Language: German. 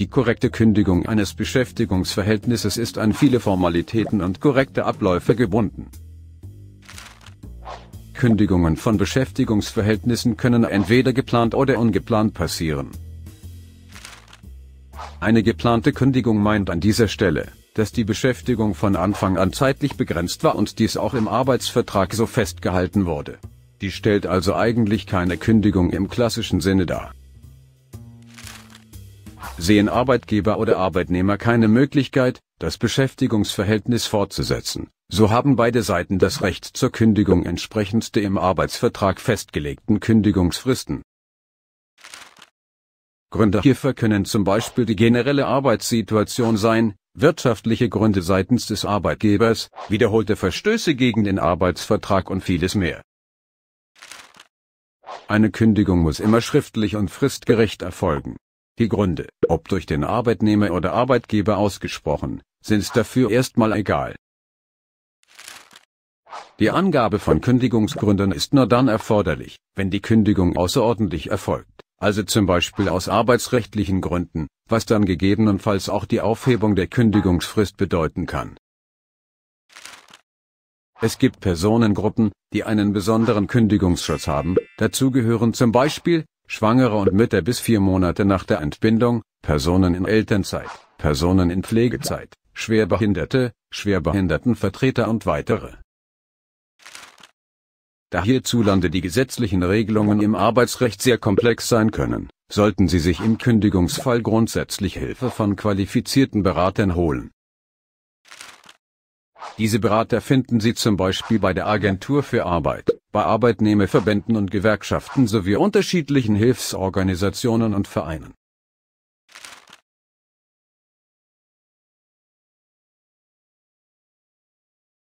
Die korrekte Kündigung eines Beschäftigungsverhältnisses ist an viele Formalitäten und korrekte Abläufe gebunden. Kündigungen von Beschäftigungsverhältnissen können entweder geplant oder ungeplant passieren. Eine geplante Kündigung meint an dieser Stelle, dass die Beschäftigung von Anfang an zeitlich begrenzt war und dies auch im Arbeitsvertrag so festgehalten wurde. Die stellt also eigentlich keine Kündigung im klassischen Sinne dar sehen Arbeitgeber oder Arbeitnehmer keine Möglichkeit, das Beschäftigungsverhältnis fortzusetzen, so haben beide Seiten das Recht zur Kündigung entsprechend der im Arbeitsvertrag festgelegten Kündigungsfristen. Gründe hierfür können zum Beispiel die generelle Arbeitssituation sein, wirtschaftliche Gründe seitens des Arbeitgebers, wiederholte Verstöße gegen den Arbeitsvertrag und vieles mehr. Eine Kündigung muss immer schriftlich und fristgerecht erfolgen. Die Gründe, ob durch den Arbeitnehmer oder Arbeitgeber ausgesprochen, sind dafür erstmal egal. Die Angabe von Kündigungsgründen ist nur dann erforderlich, wenn die Kündigung außerordentlich erfolgt, also zum Beispiel aus arbeitsrechtlichen Gründen, was dann gegebenenfalls auch die Aufhebung der Kündigungsfrist bedeuten kann. Es gibt Personengruppen, die einen besonderen Kündigungsschutz haben, dazu gehören zum Beispiel Schwangere und Mütter bis vier Monate nach der Entbindung, Personen in Elternzeit, Personen in Pflegezeit, Schwerbehinderte, Schwerbehindertenvertreter und weitere. Da hierzulande die gesetzlichen Regelungen im Arbeitsrecht sehr komplex sein können, sollten Sie sich im Kündigungsfall grundsätzlich Hilfe von qualifizierten Beratern holen diese Berater finden Sie zum Beispiel bei der Agentur für Arbeit, bei Arbeitnehmerverbänden und Gewerkschaften sowie unterschiedlichen Hilfsorganisationen und Vereinen.